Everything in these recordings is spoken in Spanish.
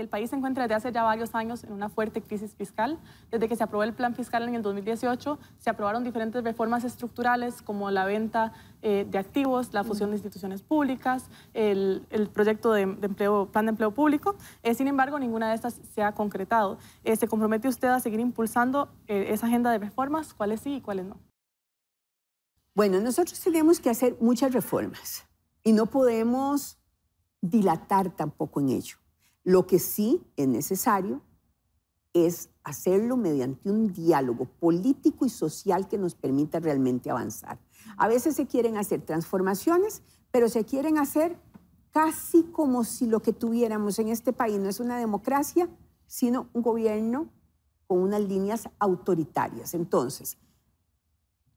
el país se encuentra desde hace ya varios años en una fuerte crisis fiscal. Desde que se aprobó el plan fiscal en el 2018, se aprobaron diferentes reformas estructurales como la venta eh, de activos, la fusión de instituciones públicas, el, proyecto de, empleo, plan de empleo público. Eh, sin embargo, ninguna de estas se ha concretado. Eh, ¿Se compromete usted a seguir impulsando esa agenda de reformas? ¿Cuáles sí y cuáles no? Bueno, nosotros tenemos que hacer muchas reformas y no podemos dilatar tampoco en ello. Lo que sí es necesario es hacerlo mediante un diálogo político y social que nos permita realmente avanzar. A veces se quieren hacer transformaciones, pero se quieren hacer casi como si lo que tuviéramos en este país no es una democracia, sino un gobierno con unas líneas autoritarias. Entonces,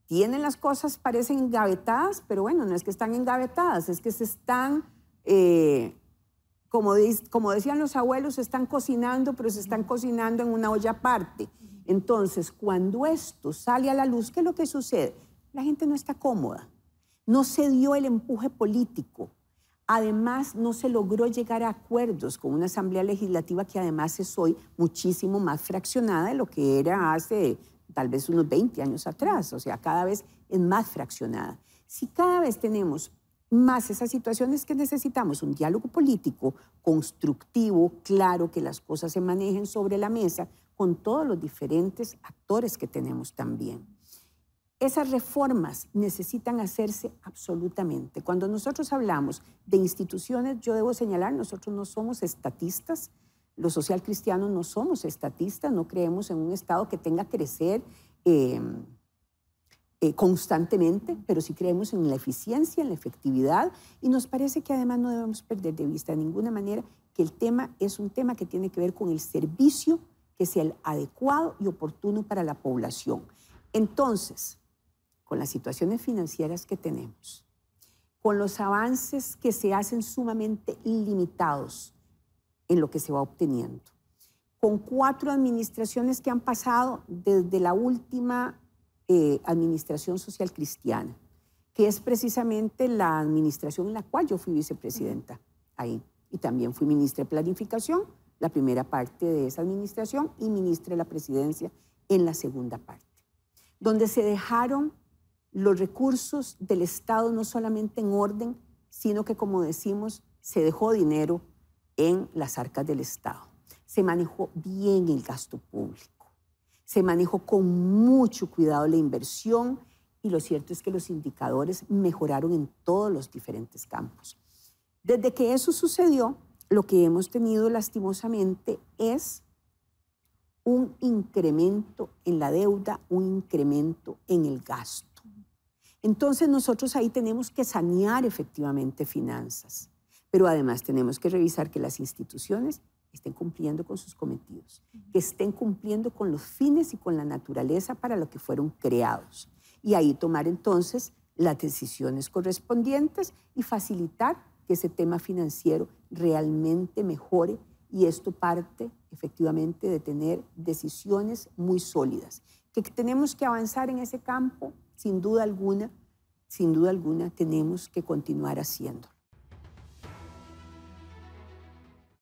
tienen las cosas, parecen engavetadas, pero bueno, no es que están engavetadas, es que se están eh, como, decían los abuelos, se están cocinando, pero se están cocinando en una olla aparte. Entonces, cuando esto sale a la luz, ¿qué es lo que sucede? La gente no está cómoda, no se dio el empuje político, Además, no se logró llegar a acuerdos con una asamblea legislativa que además es hoy muchísimo más fraccionada de lo que era hace tal vez unos 20 años atrás, o sea, cada vez es más fraccionada. Si cada vez tenemos más esas situaciones que necesitamos un diálogo político constructivo, claro, que las cosas se manejen sobre la mesa con todos los diferentes actores que tenemos también. Esas reformas necesitan hacerse absolutamente. Cuando nosotros hablamos de instituciones, yo debo señalar, nosotros no somos estatistas, los social no somos estatistas, no creemos en un Estado que tenga que crecer. Eh, eh, constantemente, pero sí creemos en la eficiencia, en la efectividad y nos parece que además no debemos perder de vista de ninguna manera que el tema es un tema que tiene que ver con el servicio que sea el adecuado y oportuno para la población. Entonces, con las situaciones financieras que tenemos, con los avances que se hacen sumamente limitados en lo que se va obteniendo, con cuatro administraciones que han pasado desde la última eh, administración Social Cristiana, que es precisamente la administración en la cual yo fui vicepresidenta ahí. Y también fui ministra de Planificación, la primera parte de esa administración, y ministra de la Presidencia en la segunda parte, donde se dejaron los recursos del Estado no solamente en orden, sino que, como decimos, se dejó dinero en las arcas del Estado. Se manejó bien el gasto público se manejó con mucho cuidado la inversión y lo cierto es que los indicadores mejoraron en todos los diferentes campos. Desde que eso sucedió, lo que hemos tenido lastimosamente es un incremento en la deuda, un incremento en el gasto. Entonces nosotros ahí tenemos que sanear efectivamente finanzas, pero además tenemos que revisar que las instituciones estén cumpliendo con sus cometidos, que estén cumpliendo con los fines y con la naturaleza para lo que fueron creados. Y ahí tomar entonces las decisiones correspondientes y facilitar que ese tema financiero realmente mejore y esto parte efectivamente de tener decisiones muy sólidas. Que tenemos que avanzar en ese campo, sin duda alguna, sin duda alguna tenemos que continuar haciéndolo.